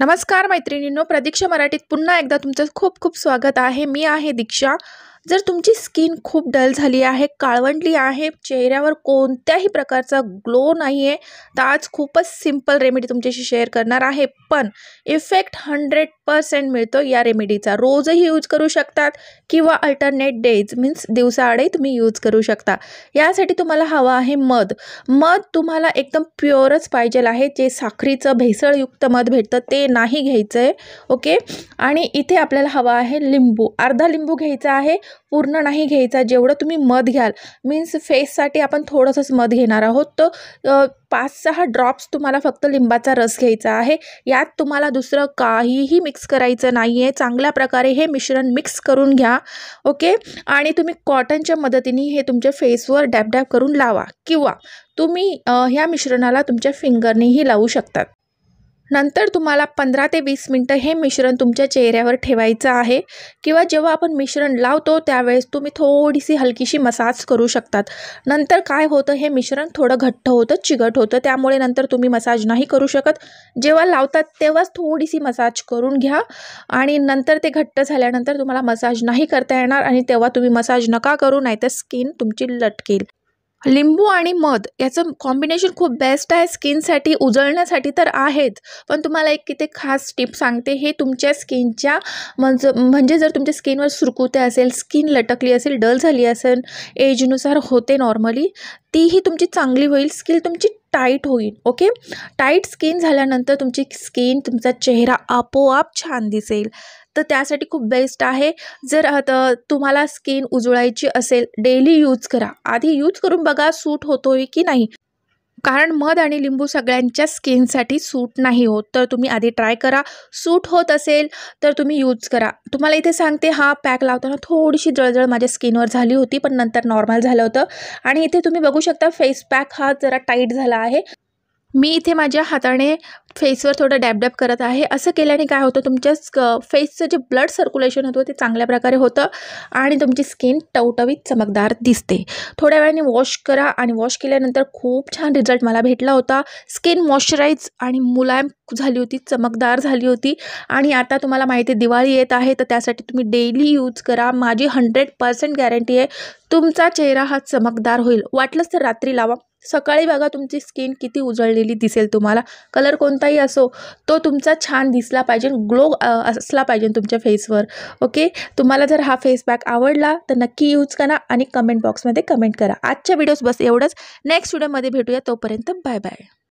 नमस्कार मैत्रिणींनो प्रदीक्षा मराठीत पुन्हा एकदा तुमचं खूप खूप स्वागत आहे मी आहे दीक्षा जर तुमची स्किन खूप डल झाली आहे काळवंडली आहे चेहऱ्यावर कोणत्याही प्रकारचा ग्लो नाही आहे तर आज खूपच सिम्पल रेमेडी तुमच्याशी शेअर करणार आहे पण इफेक्ट हंड्रेड पर्सेंट मिळतो या रेमेडीचा रोजही यूज करू शकतात किंवा अल्टरनेट डेज मीन्स दिवसाआडे तुम्ही यूज करू शकता यासाठी तुम्हाला हवा आहे मध मध तुम्हाला एकदम प्युअरच पाहिजे आहे जे साखरीचं भेसळयुक्त मध भेटतं ते नाही घ्यायचं आहे ओके आणि इथे आपल्याला हवा आहे लिंबू अर्धा लिंबू घ्यायचा आहे पूर्ण नाही घ्यायचा जेवढं तुम्ही मध घ्याल मीन्स फेससाठी आपण थोडंसंच मध घेणार आहोत तर पाच सहा ड्रॉप्स तुम्हाला फक्त लिंबाचा रस घ्यायचा आहे यात तुम्हाला दुसरं काहीही मिक्स करायचं नाही आहे चांगल्या प्रकारे हे मिश्रण मिक्स करून घ्या ओके आणि तुम्ही कॉटनच्या मदतीने हे तुमच्या फेसवर डॅबडॅब करून लावा किंवा तुम्ही ह्या मिश्रणाला तुमच्या फिंगरनेही लावू शकतात नंतर तुम्हाला पंधरा ते वीस मिनटं हे मिश्रण तुमच्या चेहऱ्यावर ठेवायचं आहे किंवा जेव्हा आपण मिश्रण लावतो त्यावेळेस तुम्ही थोडीशी हलकीशी मसाज करू शकतात नंतर काय होतं हे मिश्रण थोडं घट्ट होतं चिकट होतं त्यामुळे नंतर तुम्ही मसाज नाही करू शकत जेव्हा लावतात तेव्हाच थोडीशी मसाज करून घ्या आणि नंतर ते घट्ट झाल्यानंतर तुम्हाला मसाज नाही करता येणार आणि तेव्हा तुम्ही मसाज नका करू नाहीतर स्किन तुमची लटकेल लिंबू आणि मध याचं कॉम्बिनेशन खूप बेस्ट आहे स्किनसाठी उजळण्यासाठी तर आहेच पण तुम्हाला एक किती खास टिप सांगते हे तुमच्या स्किनच्या म्हणजे म्हणजे जर तुमच्या स्किनवर सुरकुत्या असेल स्किन लटकली असेल डल झाली असेल एजनुसार होते नॉर्मली तीही तुमची चांगली होईल स्किन तुमची टाईट होईल ओके टाईट स्किन झाल्यानंतर तुमची स्किन तुमचा चेहरा आपोआप छान दिसेल तर त्यासाठी खूप बेस्ट आहे जर तुम्हाला स्किन उजळायची असेल डेली यूज करा आधी यूज करून बघा सूट होतोय की नाही कारण मध आणि लिंबू सगळ्यांच्या स्किनसाठी सूट नाही होत तर तुम्ही आधी ट्राय करा सूट होत असेल तर तुम्ही यूज करा तुम्हाला इथे सांगते हा पॅक लावताना थोडीशी जळजळ माझ्या स्किनवर झाली होती पण नंतर नॉर्मल झालं होतं आणि इथे तुम्ही बघू शकता फेस पॅक हा जरा टाईट झाला आहे मी इथे माझ्या हाताने फेसवर थोडं डॅबडॅब करत आहे असं केल्याने काय होतं तुमच्या स्क फेसचं जे ब्लड सर्क्युलेशन होतं ते चांगल्या प्रकारे होतं आणि तुमची स्किन टवटवीत चमकदार दिसते थोड्या वेळाने वॉश करा आणि वॉश केल्यानंतर खूप छान रिझल्ट मला भेटला होता स्किन मॉइश्चराईज आणि मुलायम झाली होती चमकदार झाली होती आणि आता तुम्हाला माहिती दिवाळी येत आहे तर त्यासाठी तुम्ही डेली यूज करा माझी हंड्रेड पर्सेंट गॅरंटी आहे तुमचा चेहरा हा चमकदार होईल वाटलंच तर रात्री लावा सकाळी बघा तुमची स्किन किती उजळलेली दिसेल तुम्हाला कलर कोणताही असो तो तुमचा छान दिसला पाहिजे ग्लो असला पाहिजे तुमच्या फेसवर ओके तुम्हाला जर हा फेस पॅक आवडला तर नक्की यूज करा आणि कमेंट बॉक्समध्ये कमेंट करा आजच्या व्हिडिओज बस एवढंच नेक्स्ट व्हिडिओमध्ये भेटूया तोपर्यंत बाय बाय